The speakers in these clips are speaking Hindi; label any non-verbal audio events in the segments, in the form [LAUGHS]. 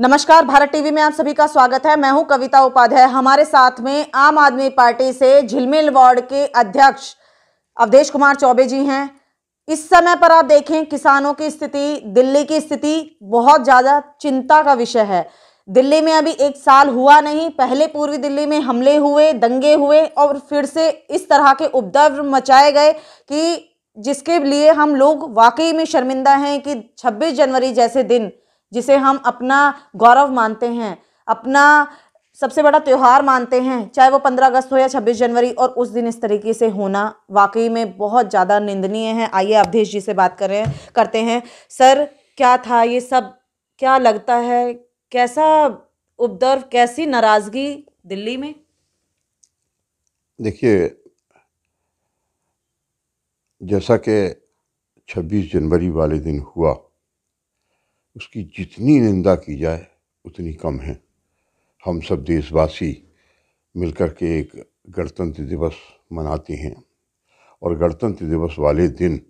नमस्कार भारत टीवी में आप सभी का स्वागत है मैं हूं कविता उपाध्याय हमारे साथ में आम आदमी पार्टी से झिलमिल वार्ड के अध्यक्ष अवधेश कुमार चौबे जी हैं इस समय पर आप देखें किसानों की स्थिति दिल्ली की स्थिति बहुत ज़्यादा चिंता का विषय है दिल्ली में अभी एक साल हुआ नहीं पहले पूर्वी दिल्ली में हमले हुए दंगे हुए और फिर से इस तरह के उपद्रव मचाए गए कि जिसके लिए हम लोग वाकई में शर्मिंदा हैं कि 26 जनवरी जैसे दिन जिसे हम अपना गौरव मानते हैं अपना सबसे बड़ा त्यौहार मानते हैं चाहे वो पंद्रह अगस्त हो या छब्बीस जनवरी और उस दिन इस तरीके से होना वाकई में बहुत ज़्यादा निंदनीय है आइए अवधेश जी से बात कर रहे हैं करते हैं सर क्या था ये सब क्या लगता है कैसा उपद्रव कैसी नाराज़गी दिल्ली में देखिए जैसा कि 26 जनवरी वाले दिन हुआ उसकी जितनी निंदा की जाए उतनी कम है हम सब देशवासी मिलकर के एक गणतंत्र दिवस मनाते हैं और गणतंत्र दिवस वाले दिन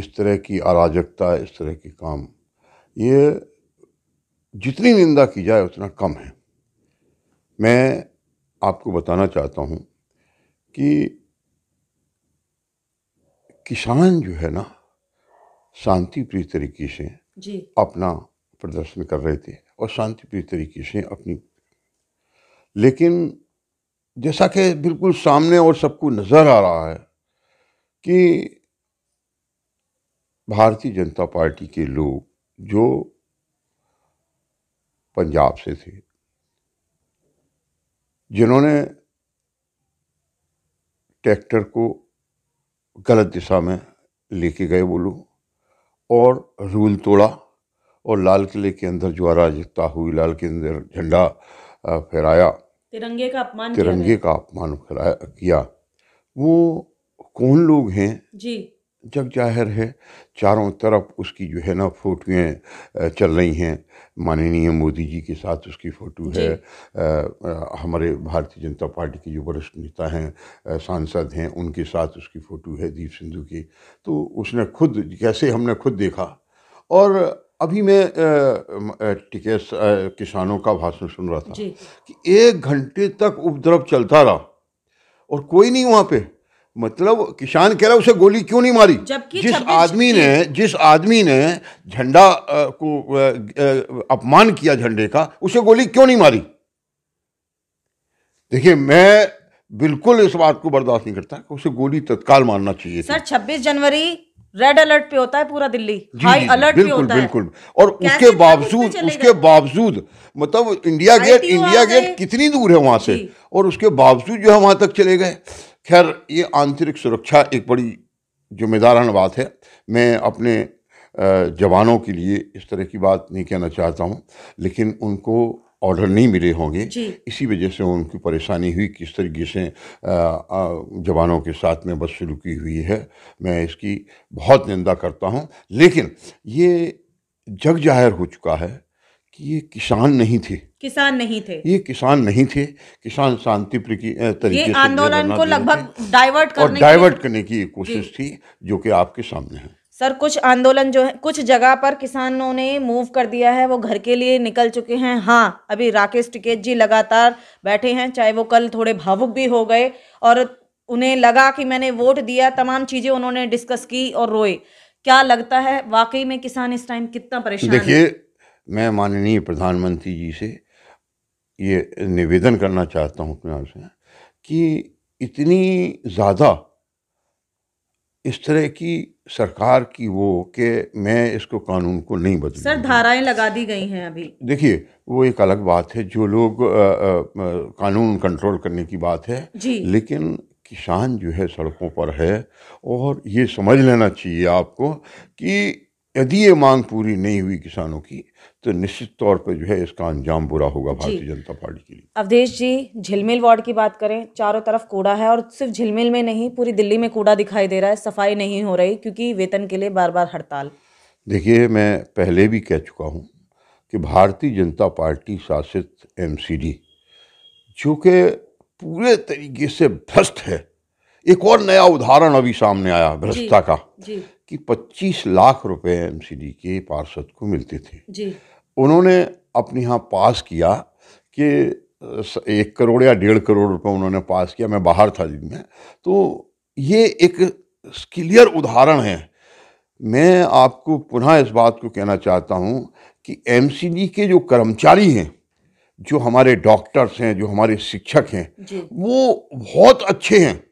इस तरह की अराजकता इस तरह के काम ये जितनी निंदा की जाए उतना कम है मैं आपको बताना चाहता हूँ कि किसान जो है ना शांति प्रिय तरीके से जी अपना प्रदर्शन कर रहे थे और शांतिप्रिय तरीके से अपनी लेकिन जैसा कि बिल्कुल सामने और सबको नज़र आ रहा है कि भारतीय जनता पार्टी के लोग जो पंजाब से थे जिन्होंने ट्रैक्टर को गलत दिशा में लेके गए वो लोग और रूल तोड़ा और लाल किले के अंदर ज्वारा जिता हुई लाल के अंदर झंडा फहराया तिरंगे का अपमान तिरंगे का अपमान फहराया किया वो कौन लोग हैं जी जब जाहिर है चारों तरफ उसकी जो है ना फोटोएँ चल रही हैं माननीय मोदी जी के साथ उसकी फ़ोटो है आ, हमारे भारतीय जनता पार्टी के जो वरिष्ठ नेता हैं सांसद हैं उनके साथ उसकी फ़ोटो है दीप सिंधु की तो उसने खुद कैसे हमने खुद देखा और अभी मैं टिकेस किसानों का भाषण सुन रहा था कि एक घंटे तक उपद्रव चलता रहा और कोई नहीं वहाँ पे मतलब किसान कह रहा उसे गोली क्यों नहीं मारी जिस आदमी ने जिस आदमी ने झंडा को अपमान किया झंडे का उसे गोली क्यों नहीं मारी देखिए मैं बिल्कुल इस बात को बर्दाश्त नहीं करता कि उसे गोली तत्काल मारना चाहिए सर 26 जनवरी रेड अलर्ट पे होता है पूरा दिल्ली हाई अलर्ट पे होता बिल्कुल, है बिल्कुल और उसके बावजूद उसके बावजूद मतलब इंडिया गेट इंडिया गेट कितनी दूर है वहां से और उसके बावजूद जो है वहां तक चले गए खैर ये आंतरिक सुरक्षा एक बड़ी ज़िम्मेदारान बात है मैं अपने जवानों के लिए इस तरह की बात नहीं कहना चाहता हूँ लेकिन उनको ऑर्डर नहीं मिले होंगे इसी वजह से उनकी परेशानी हुई किस तरीके से जवानों के साथ में बस की हुई है मैं इसकी बहुत निंदा करता हूँ लेकिन ये जग जाहिर हो चुका है कि ये किसान नहीं थे किसान नहीं थे ये किसान नहीं थे किसान शांति तरीके से आंदोलन को लगभग डाइवर्ट करने और डाइवर्ट करने की कोशिश थी जो कि आपके सामने है सर कुछ आंदोलन जो है कुछ जगह पर किसानों ने मूव कर दिया है वो घर के लिए निकल चुके हैं हाँ अभी राकेश टिकेत जी लगातार बैठे हैं चाहे वो कल थोड़े भावुक भी हो गए और उन्हें लगा कि मैंने वोट दिया तमाम चीज़ें उन्होंने डिस्कस की और रोए क्या लगता है वाकई में किसान इस टाइम कितना परेशान देखिए मैं माननीय प्रधानमंत्री जी से ये निवेदन करना चाहता हूँ अपने आपसे कि इतनी ज़्यादा इस तरह की सरकार की वो कि मैं इसको कानून को नहीं बदल सर धाराएं लगा दी गई हैं अभी देखिए वो एक अलग बात है जो लोग आ, आ, कानून कंट्रोल करने की बात है जी। लेकिन किसान जो है सड़कों पर है और ये समझ लेना चाहिए आपको कि यदि ये मांग पूरी नहीं हुई किसानों की तो निश्चित तौर पर जो है इसका अंजाम बुरा होगा भारतीय जनता पार्टी के लिए अवधेश जी झिलमिल वार्ड की बात करें चारों तरफ कूड़ा है और सिर्फ झिलमिल में नहीं पूरी दिल्ली में कूड़ा दिखाई दे रहा है सफाई नहीं हो रही क्योंकि वेतन के लिए बार बार हड़ताल देखिए मैं पहले भी कह चुका हूँ कि भारतीय जनता पार्टी शासित एम जो कि पूरे तरीके से भ्रष्ट है एक और नया उदाहरण अभी सामने आया भ्रष्टा का जी। कि 25 लाख रुपए एमसीडी के पार्षद को मिलते थे जी। उन्होंने अपने यहाँ पास किया कि एक करोड़ या डेढ़ करोड़ रुपए उन्होंने पास किया मैं बाहर था दिन में तो ये एक क्लियर उदाहरण है मैं आपको पुनः इस बात को कहना चाहता हूँ कि एमसीडी के जो कर्मचारी हैं जो हमारे डॉक्टर्स हैं जो हमारे शिक्षक हैं वो बहुत अच्छे हैं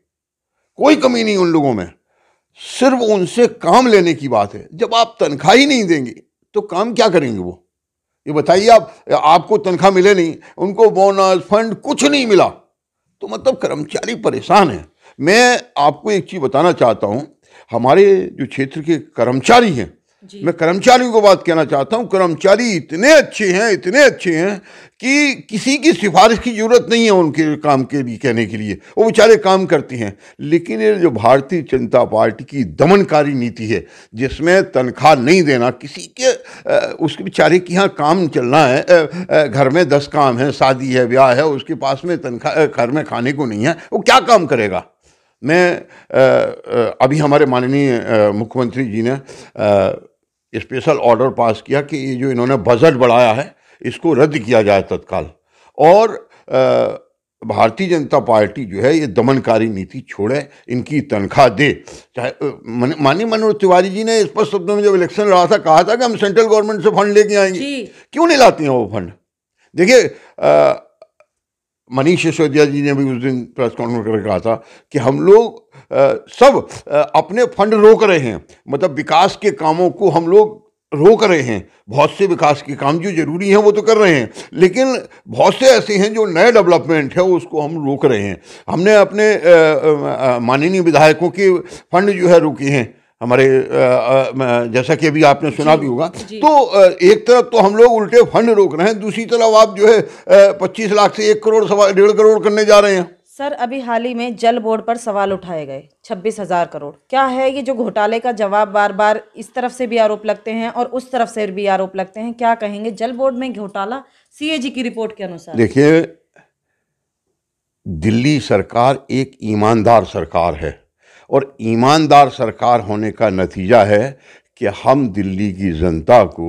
कोई कमी नहीं उन लोगों में सिर्फ उनसे काम लेने की बात है जब आप तनख्वाह ही नहीं देंगे तो काम क्या करेंगे वो ये बताइए आप आपको तनख्वाह मिले नहीं उनको बोनस फंड कुछ नहीं मिला तो मतलब कर्मचारी परेशान है मैं आपको एक चीज़ बताना चाहता हूँ हमारे जो क्षेत्र के कर्मचारी हैं मैं कर्मचारियों को बात कहना चाहता हूँ कर्मचारी इतने अच्छे हैं इतने अच्छे हैं कि किसी की सिफारिश की ज़रूरत नहीं है उनके काम के लिए कहने के लिए वो बेचारे काम करती हैं लेकिन ये जो भारतीय जनता पार्टी की दमनकारी नीति है जिसमें तनख्वाह नहीं देना किसी के उसके बेचारे के यहाँ काम चलना है घर में दस काम है शादी है ब्याह है उसके पास में तनख्वाह घर में खाने को नहीं है वो क्या काम करेगा मैं अभी हमारे माननीय मुख्यमंत्री जी ने स्पेशल ऑर्डर पास किया कि ये जो इन्होंने बजट बढ़ाया है इसको रद्द किया जाए तत्काल और भारतीय जनता पार्टी जो है ये दमनकारी नीति छोड़े इनकी तनख्वाह दे चाहे माननीय मनोज तिवारी जी ने स्पष्ट शब्दों में जब इलेक्शन लड़ा था कहा था कि हम सेंट्रल गवर्नमेंट से फंड लेके आएंगे क्यों नहीं लाती हैं वो फंड देखिए मनीष सिसोदिया जी ने भी उस दिन प्रेस कॉन्फ्रेंस करके कहा था कि हम लोग सब अपने फंड रोक रहे हैं मतलब विकास के कामों को हम लोग रोक रहे हैं बहुत से विकास के काम जो जरूरी हैं वो तो कर रहे हैं लेकिन बहुत से ऐसे हैं जो नए डेवलपमेंट है उसको हम रोक रहे हैं हमने अपने माननीय विधायकों के फंड जो है रोके हैं हमारे जैसा कि अभी आपने सुना भी होगा तो एक तरफ तो हम लोग उल्टे फंड रोक रहे हैं दूसरी तरफ आप जो है पच्चीस लाख से एक करोड़ सवा डेढ़ करोड़ करने जा रहे हैं सर अभी हाल ही में जल बोर्ड पर सवाल उठाए गए छब्बीस हज़ार करोड़ क्या है ये जो घोटाले का जवाब बार बार इस तरफ से भी आरोप लगते हैं और उस तरफ से भी आरोप लगते हैं क्या कहेंगे जल बोर्ड में घोटाला सीएजी की रिपोर्ट के अनुसार देखिए दिल्ली सरकार एक ईमानदार सरकार है और ईमानदार सरकार होने का नतीजा है कि हम दिल्ली की जनता को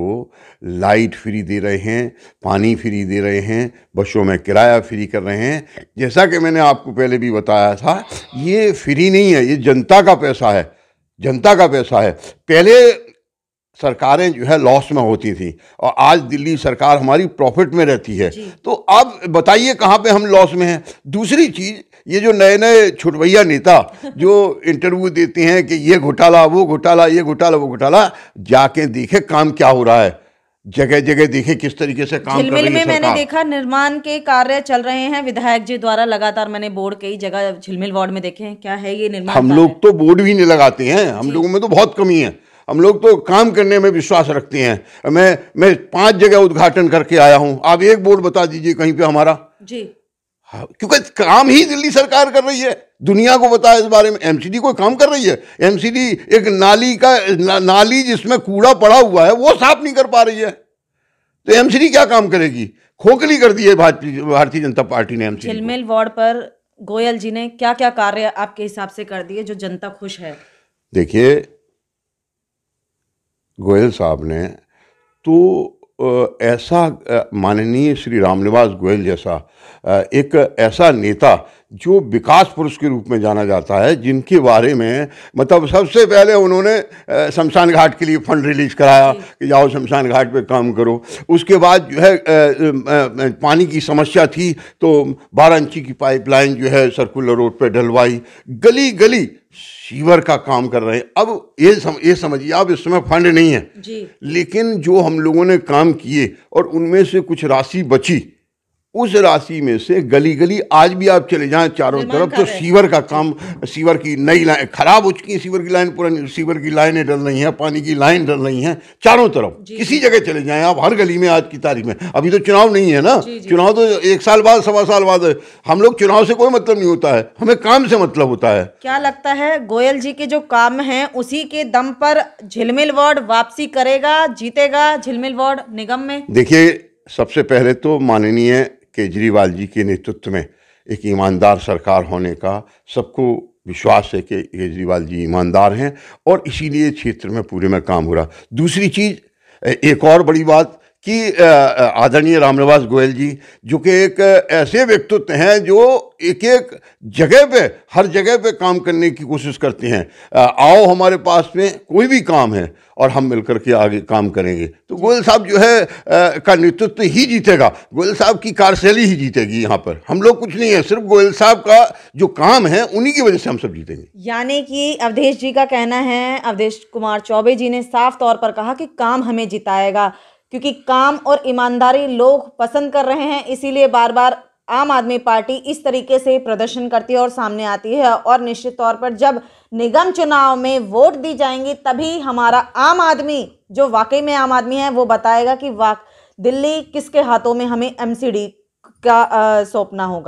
लाइट फ्री दे रहे हैं पानी फ्री दे रहे हैं बसों में किराया फ्री कर रहे हैं जैसा कि मैंने आपको पहले भी बताया था ये फ्री नहीं है ये जनता का पैसा है जनता का पैसा है पहले सरकारें जो है लॉस में होती थी और आज दिल्ली सरकार हमारी प्रॉफिट में रहती है तो अब बताइए कहाँ पे हम लॉस में हैं दूसरी चीज़ ये जो नए नए छुटवैया नेता [LAUGHS] जो इंटरव्यू देते हैं कि ये घोटाला वो घोटाला ये घोटाला वो घोटाला जाके देखे काम क्या हो रहा है जगह जगह देखे किस तरीके से काम कर रही है में मैंने देखा निर्माण के कार्य चल रहे हैं विधायक जी द्वारा लगातार मैंने बोर्ड कई जगह झिलमिल वार्ड में देखे हैं क्या है ये निर्माण हम लोग तो बोर्ड भी नहीं लगाते हैं हम लोगों में तो बहुत कमी है हम लोग तो काम करने में विश्वास रखते हैं मैं मैं पांच जगह उद्घाटन करके आया हूँ आप एक बोर्ड बता दीजिए कहीं पे हमारा जी हाँ, क्योंकि काम ही दिल्ली सरकार कर रही है दुनिया को बताया इस बारे में एमसीडी कोई काम कर रही है एमसीडी एक नाली का ना, नाली जिसमें कूड़ा पड़ा हुआ है वो साफ नहीं कर पा रही है तो एमसीडी क्या काम करेगी खोखली कर दी है भारतीय जनता पार्टी ने एमसीडी वार्ड पर गोयल जी ने क्या क्या कार्य आपके हिसाब से कर दिए जो जनता खुश है देखिए गोयल साहब ने तो ऐसा माननीय श्री रामनिवास गोयल जैसा एक ऐसा नेता जो विकास पुरुष के रूप में जाना जाता है जिनके बारे में मतलब सबसे पहले उन्होंने शमशान घाट के लिए फंड रिलीज कराया कि जाओ शमशान घाट पे काम करो उसके बाद जो है पानी की समस्या थी तो इंची की पाइपलाइन जो है सर्कुलर रोड पे डलवाई गली गली शिवर का काम कर रहे हैं अब ये सम, ये समझिए अब इस समय फंड नहीं है जी। लेकिन जो हम लोगों ने काम किए और उनमें से कुछ राशि बची उस राशि में से गली गली आज भी आप चले जाएं चारों तरफ तो सीवर का काम सीवर की नई लाइन खराब हो चुकी है सीवर की लाइन पुरानी सीवर की लाइनें डल रही हैं पानी की लाइन डल रही हैं चारों तरफ किसी जगह चले जाएं आप हर गली में आज की तारीख में अभी तो चुनाव नहीं है ना चुनाव तो एक साल बाद सवा साल बाद हम लोग चुनाव से कोई मतलब नहीं होता है हमें काम से मतलब होता है क्या लगता है गोयल जी के जो काम है उसी के दम पर झिलमिल वार्ड वापसी करेगा जीतेगा झिलमिल वार्ड निगम में देखिए सबसे पहले तो माननीय केजरीवाल जी के नेतृत्व में एक ईमानदार सरकार होने का सबको विश्वास है कि केजरीवाल जी ईमानदार हैं और इसीलिए क्षेत्र में पूरे में काम हो रहा दूसरी चीज़ एक और बड़ी बात कि आदरणीय रामनिवास गोयल जी जो कि एक ऐसे व्यक्तित्व हैं जो एक एक जगह पे हर जगह पे काम करने की कोशिश करते हैं आओ हमारे पास में कोई भी काम है और हम मिलकर के आगे काम करेंगे तो गोयल साहब जो है आ, का नेतृत्व ही जीतेगा गोयल साहब की कार्यशैली ही जीतेगी यहाँ पर हम लोग कुछ नहीं है सिर्फ गोयल साहब का जो काम है उन्हीं की वजह से हम सब जीतेंगे यानी कि अवधेश जी का कहना है अवधेश कुमार चौबे जी ने साफ तौर पर कहा कि काम हमें जिताएगा क्योंकि काम और ईमानदारी लोग पसंद कर रहे हैं इसीलिए बार बार आम आदमी पार्टी इस तरीके से प्रदर्शन करती है और सामने आती है और निश्चित तौर पर जब निगम चुनाव में वोट दी जाएंगी तभी हमारा आम आदमी जो वाकई में आम आदमी है वो बताएगा कि वाक दिल्ली किसके हाथों में हमें एमसीडी का सौंपना होगा